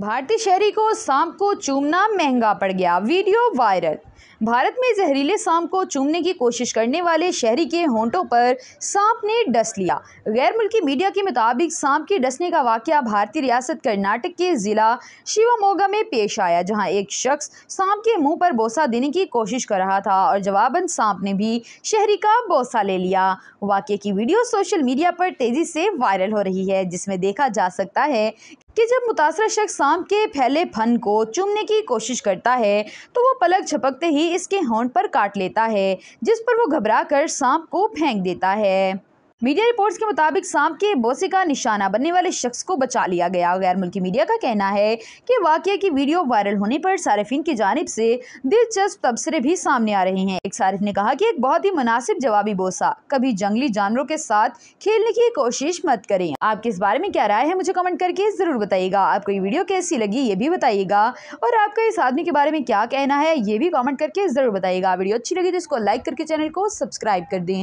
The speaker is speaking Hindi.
भारतीय शहरी को सांप को चूमना महंगा पड़ गया वीडियो वायरल भारत में जहरीले सांप को चूमने की कोशिश करने वाले शहरी के होंठों पर सांप ने डस लिया गैर मुल्की मीडिया के मुताबिक सांप के डसने का वाक्य भारतीय रियासत कर्नाटक के ज़िला शिवमोगा में पेश आया जहां एक शख्स सांप के मुंह पर बोसा देने की कोशिश कर रहा था और जवाबन सांप ने भी शहरी का बोसा ले लिया वाक्य की वीडियो सोशल मीडिया पर तेज़ी से वायरल हो रही है जिसमें देखा जा सकता है कि जब मुतासर शख्स सांप के फैले फन को चुमने की कोशिश करता है तो वो पलक झपकते ही इसके होंठ पर काट लेता है जिस पर वो घबरा कर सांप को फेंक देता है मीडिया रिपोर्ट्स के मुताबिक सांप के बोसे का निशाना बनने वाले शख्स को बचा लिया गया गैर मुल्की मीडिया का कहना है कि वाक्य की वीडियो वायरल होने पर सार्फिन की जानब से दिलचस्प तबसरे भी सामने आ रहे हैं एक सार्फ ने कहा कि एक बहुत ही मुनासिब जवाबी बोसा कभी जंगली जानवरों के साथ खेलने की कोशिश मत करें आपके इस बारे में क्या राय है मुझे कमेंट करके ज़रूर बताइएगा आपको ये वीडियो कैसी लगी ये भी बताइएगा और आपका इस आदमी के बारे में क्या कहना है ये भी कॉमेंट करके ज़रूर बताइएगा वीडियो अच्छी लगी तो इसको लाइक करके चैनल को सब्सक्राइब कर दें